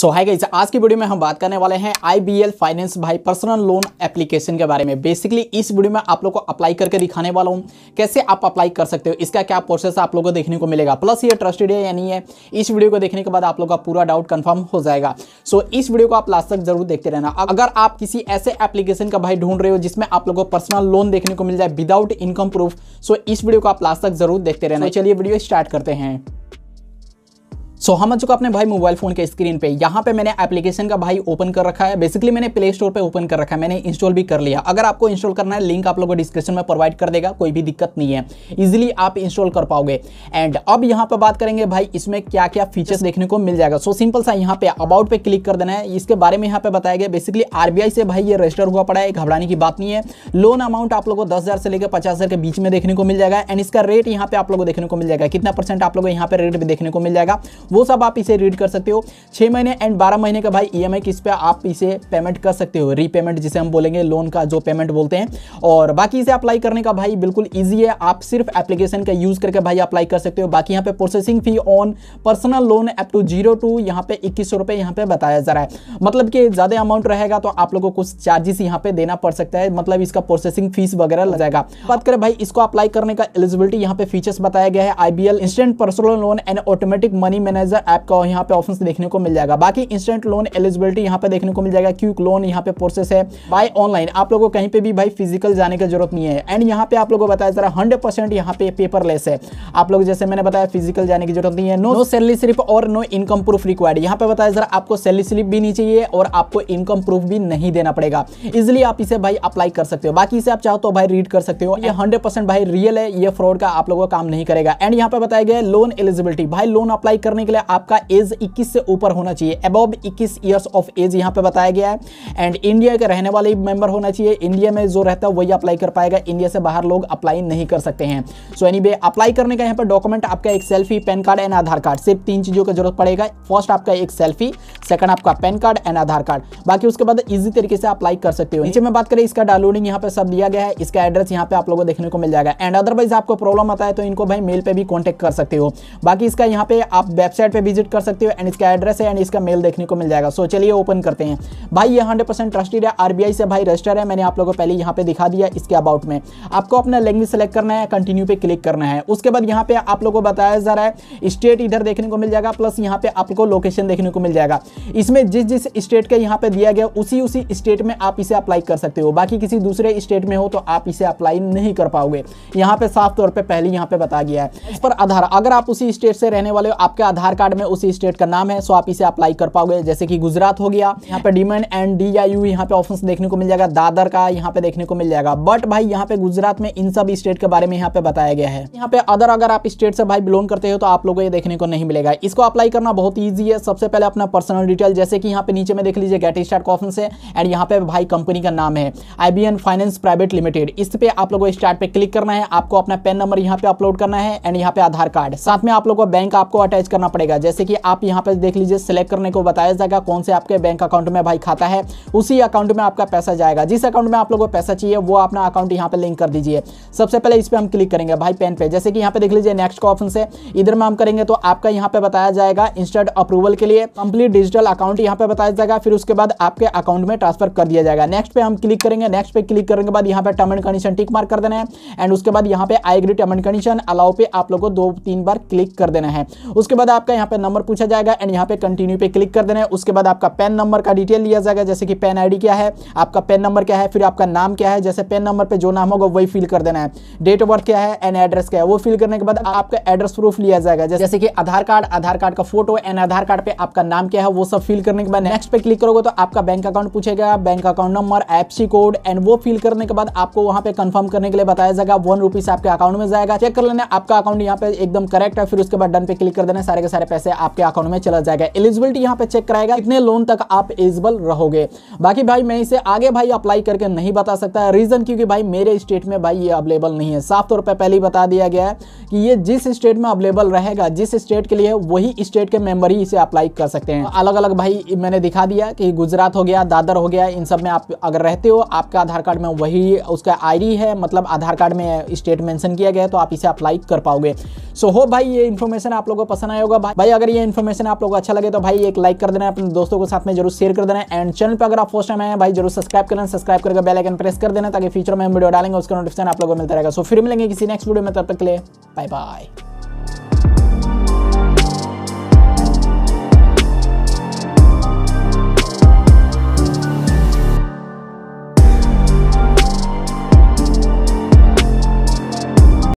सो hi guys आज की video में हम बात करने वाले हैं आईबीएल फाइनेंस भाई पर्सनल लोन एप्लीकेशन के बारे में बेसिकली इस वीडियो में आप लोग को अप्लाई करके दिखाने वाला हूं कैसे आप अप्लाई कर सकते हो इसका क्या प्रोसेस आप लोगों को देखने को मिलेगा प्लस ये ट्रस्टेड है या नहीं है इस वीडियो को देखने के बाद आप लोग का पूरा डाउट कन्फर्म हो जाएगा सो so, इस वीडियो को आप लास्ट तक जरूर देखते रहना अगर आप किसी ऐसे एप्लीकेशन का भाई ढूंढ रहे हो जिसमें आप लोग को पर्सनल लोन देखने को मिल जाए विदाउट इनकम प्रूफ सो इस वीडियो को आप लास्ट तक जरूर देखते रहना चलिए वीडियो स्टार्ट करते हैं सो हम आ चुका अपने भाई मोबाइल फोन के स्क्रीन पे यहाँ पे मैंने एप्लीकेशन का भाई ओपन कर रखा है बेसिकली मैंने प्ले स्टोर पे ओपन कर रखा है मैंने इंस्टॉल भी कर लिया अगर आपको इंस्टॉल करना है लिंक आप लोगों को डिस्क्रिप्शन में प्रोवाइड कर देगा कोई भी दिक्कत नहीं है इजिली आप इंस्टॉल कर पाओगे एंड अब यहाँ पर बात करेंगे भाई इसमें क्या क्या फीचर्स देखने को मिल जाएगा सो सिंपल सा यहाँ पे अबाउट पे क्लिक कर देना है इसके बारे में यहाँ पे बताया गया बेसिकली आरबीआई से भाई ये रजिस्टर हुआ पड़ा है घबराने की बात नहीं है लोन अमाउंट आप लोग को दस से लेकर पचास के बीच में देखने को मिल जाएगा एंड इसका रेट यहाँ पे आप लोगों को देखने को मिल जाएगा कितना परसेंट आप लोगों को यहाँ पे रेट देखने को मिल जाएगा वो सब आप इसे रीड कर सकते हो छः महीने एंड बारह महीने का भाई ई e किस पे आप इसे पेमेंट कर सकते हो रीपेमेंट जिसे हम बोलेंगे लोन का जो पेमेंट बोलते हैं और बाकी इसे अप्लाई करने का भाई बिल्कुल ईजी है आप सिर्फ एप्लीकेशन का यूज़ करके भाई अप्लाई कर सकते हो बाकी यहाँ पे processing fee on personal loan up to zero to यहाँ पे इक्कीस सौ रुपये यहाँ पे बताया जा रहा है मतलब कि ज़्यादा अमाउंट रहेगा तो आप लोगों को कुछ चार्जेस यहाँ पे देना पड़ सकता है मतलब इसका प्रोसेसिंग फीस वगैरह लग जाएगा बात करें भाई इसको अप्लाई करने का एलिजिबिलिटी यहाँ पे फीचर्स बताया गया है I instant personal loan and automatic money manage manager app का यहाँ पे ऑप्शन देखने को मिल जाएगा बाकी इंस्टेंट लोन एलिजिबिलिटी यहाँ पे देखने को मिल जाएगा क्यूक लोन यहाँ पे प्रोसेस है बाय ऑनलाइन आप लोगों को कहीं पे भी भाई फिजिकल जाने की जरूरत नहीं है एंड यहाँ पे आप लोगों को बताया जरा हंड्रेड परसेंट यहाँ पे पेपरलेस है आप लोग जैसे मैंने बताया फिजिकल जाने की जरूरत नहीं है नो सैलरी स्लिप और नो इनकम प्रूफ रिक्वायर्ड यहाँ पे बताया जरा आपको सैलरी स्लिप भी नहीं चाहिए और आपको इनकम प्रूफ भी नहीं देना पड़ेगा इजिली आप इसे भाई अप्लाई कर सकते हो बाकी इसे आप चाहो तो भाई रीड कर सकते हो ये हंड्रेड भाई रियल है ये फ्रॉड का आप लोगों का काम नहीं करेगा एंड यहाँ पे बताया गया लोन एलिजिबिलिटी भाई लोन अप्लाई करने के के लिए आपका एज 21 से ऊपर होना चाहिए अबव 21 ईयर्स ऑफ एज यहाँ पे बताया गया है एंड इंडिया के रहने वाले मेंबर होना चाहिए इंडिया में जो रहता है वही अप्लाई कर पाएगा इंडिया से बाहर लोग अप्लाई नहीं कर सकते हैं सो एनी अप्लाई करने का यहाँ पर डॉक्यूमेंट आपका एक selfie pan card and Aadhaar card सिर्फ तीन चीज़ों की जरूरत पड़ेगा फर्स्ट आपका एक सेल्फी सेकंड आपका pan card and Aadhaar card बाकी उसके बाद इजी तरीके से अप्लाई कर सकते हो नीचे में बात करें इसका डाउनलोडिंग यहाँ पे सब दिया गया है इसका एड्रेस यहाँ पे आप लोगों को देखने को मिल जाएगा एंड अदरवाइज आपको प्रॉब्लम आता है तो इनको भाई मेल पर भी कॉन्टेक्ट कर सकते हो बाकी इसका यहाँ पे आप वेबसाइट वेबसाइट पे विजिट कर सकते हो एंड इसका एड्रेस है एंड इसका मेल देखने को मिल जाएगा सो चलिए ओपन करते हैं भाई ये हंड्रेड परसेंट ट्रस्टेड है आरबीआई से भाई रजिस्टर है मैंने आप लोगों को पहले यहाँ पे दिखा दिया इसके अबाउट में आपको अपना लैंग्वेज सेलेक्ट करना है कंटिन्यू पे क्लिक करना है उसके बाद यहाँ पे आप लोग को बताया जा रहा है स्टेट इधर देखने को मिल जाएगा प्लस यहाँ पे आपको लोकेशन देखने को मिल जाएगा इसमें जिस जिस स्टेट का यहाँ पे दिया गया उसी उसी स्टेट में आप इसे अप्लाई कर सकते हो बाकी किसी दूसरे स्टेट में हो तो आप इसे अप्लाई नहीं कर पाओगे यहाँ पे साफ तौर पर पहले यहाँ पे बताया गया है इस पर आधार अगर आप उसी स्टेट से रहने वाले हो आपका आधार आधार कार्ड में उसी स्टेट का नाम है सो आप इसे अप्लाई कर पाओगे जैसे कि गुजरात हो गया यहाँ पे डीमेंड एंड डी आई यू यहाँ पे ऑप्शन देखने को मिल जाएगा दादर का यहाँ पे देखने को मिल जाएगा बट भाई यहाँ पे गुजरात में इन सब स्टेट के बारे में यहाँ पे बताया गया है यहाँ पे अदर अगर आप स्टेट से भाई बिलोंग करते हो तो आप लोगों को ये देखने को नहीं मिलेगा इसको अप्लाई करना बहुत ईजी है सबसे पहले अपना पर्सनल डिटेल जैसे कि यहाँ पे नीचे में देख लीजिए गेट स्टार्ट का ऑप्शन है एंड यहाँ पे भाई कंपनी का नाम है आई फाइनेंस प्राइवेट लिमिटेड इस पे आप लोगों को स्टार्ट पे क्लिक करना है आपको अपना पेन नंबर यहाँ पे अपलोड करना है एंड यहाँ पे आधार कार्ड साथ में आप लोगों को बैंक आपको अटैच करना करना पड़ेगा जैसे कि आप यहाँ पर देख लीजिए सिलेक्ट करने को बताया जाएगा कौन से आपके बैंक अकाउंट में भाई खाता है उसी अकाउंट में आपका पैसा जाएगा जिस अकाउंट में आप लोगों को पैसा चाहिए वो अपना अकाउंट यहाँ पर लिंक कर दीजिए सबसे पहले इस पर हम क्लिक करेंगे भाई पेन पे जैसे कि यहाँ पे देख लीजिए नेक्स्ट का ऑप्शन है इधर में हम करेंगे तो आपका यहाँ पे बताया जाएगा इंस्टेंट अप्रूवल के लिए कंप्लीट डिजिटल अकाउंट यहाँ पे बताया जाएगा फिर उसके बाद आपके अकाउंट में ट्रांसफर कर दिया जाएगा नेक्स्ट पे हम क्लिक करेंगे नेक्स्ट पे क्लिक करने के बाद यहाँ पे term and condition tick mark कर देना है एंड उसके बाद यहाँ पे I agree term and condition allow पे आप लोगों को दो तीन बार क्लिक कर देना है उसके बाद आप आपका यहाँ पे नंबर पूछा जाएगा एंड यहाँ पे कंटिन्यू पे क्लिक कर देना है उसके बाद आपका पेन नंबर का डिटेल लिया जाएगा जैसे कि पेन आईडी क्या है आपका पेन नंबर क्या है फिर आपका नाम क्या है जैसे पेन नंबर पे जो नाम होगा वही फिल कर देना है डेट ऑफ बर्थ क्या है एंड एड्रेस क्या है वो फिल करने के बाद आपका एड्रेस प्रूफ लिया जाएगा जैसे कि आधार कार्ड आधार कार्ड का फोटो एंड आधार कार्ड पर आपका नाम क्या है वो सब फिल करने के बाद नेक्स्ट पे क्लिक करोगे तो आपका बैंक अकाउंट पूछेगा bank account number F code and वो फिल करने के बाद आपको वहाँ पे कंफर्म करने के लिए बताया जाएगा वन रुपीस आपके अकाउंट में जाएगा चेक कर लेना आपका अकाउंट यहाँ पे एकदम करेक्ट है फिर उसके बाद डन पे क्लिक कर देना सारे सारे पैसे आपके अकाउंट में चला जाएगा एलिजिबिलिटी यहाँ पे चेक कराएगा कितने लोन तक आप एलिजिबल रहोगे बाकी भाई मैं इसे आगे भाई अप्लाई करके नहीं बता सकता रीज़न क्योंकि भाई मेरे स्टेट में भाई ये अवेलेबल नहीं है साफ तौर पर पहले ही बता दिया गया है कि ये जिस स्टेट में अवेलेबल रहेगा जिस स्टेट के लिए वही स्टेट के मेंबर ही इसे अप्लाई कर सकते हैं अलग अलग भाई मैंने दिखा दिया कि गुजरात हो गया दादर हो गया इन सब में आप अगर रहते हो आपका आधार कार्ड में वही उसका आईडी है मतलब आधार कार्ड में स्टेट मेंशन किया गया है तो आप इसे अप्लाई कर पाओगे सो so, हो भाई ये इन्फॉर्मेशन आप लोगों को पसंद आया होगा भाई भाई अगर ये इन्फॉर्मेशन आप लोगों को अच्छा लगे तो भाई एक लाइक कर देना अपने दोस्तों के साथ में जरूर शेयर कर देना एंड चैनल पर अगर आप फर्स्ट टाइम आए भाई जरूर सब्सक्राइब करें सब्सक्राइब करके बेल आइकन प्रेस कर देना ताकि फ्यूचर में वीडियो डालेंगे उसका नोटिफिकेशन आप लोगों को मिलता रहेगा सो फिर मिलेंगे किसी नेक्स्ट वीडियो में तब तक के लिए बाय बाय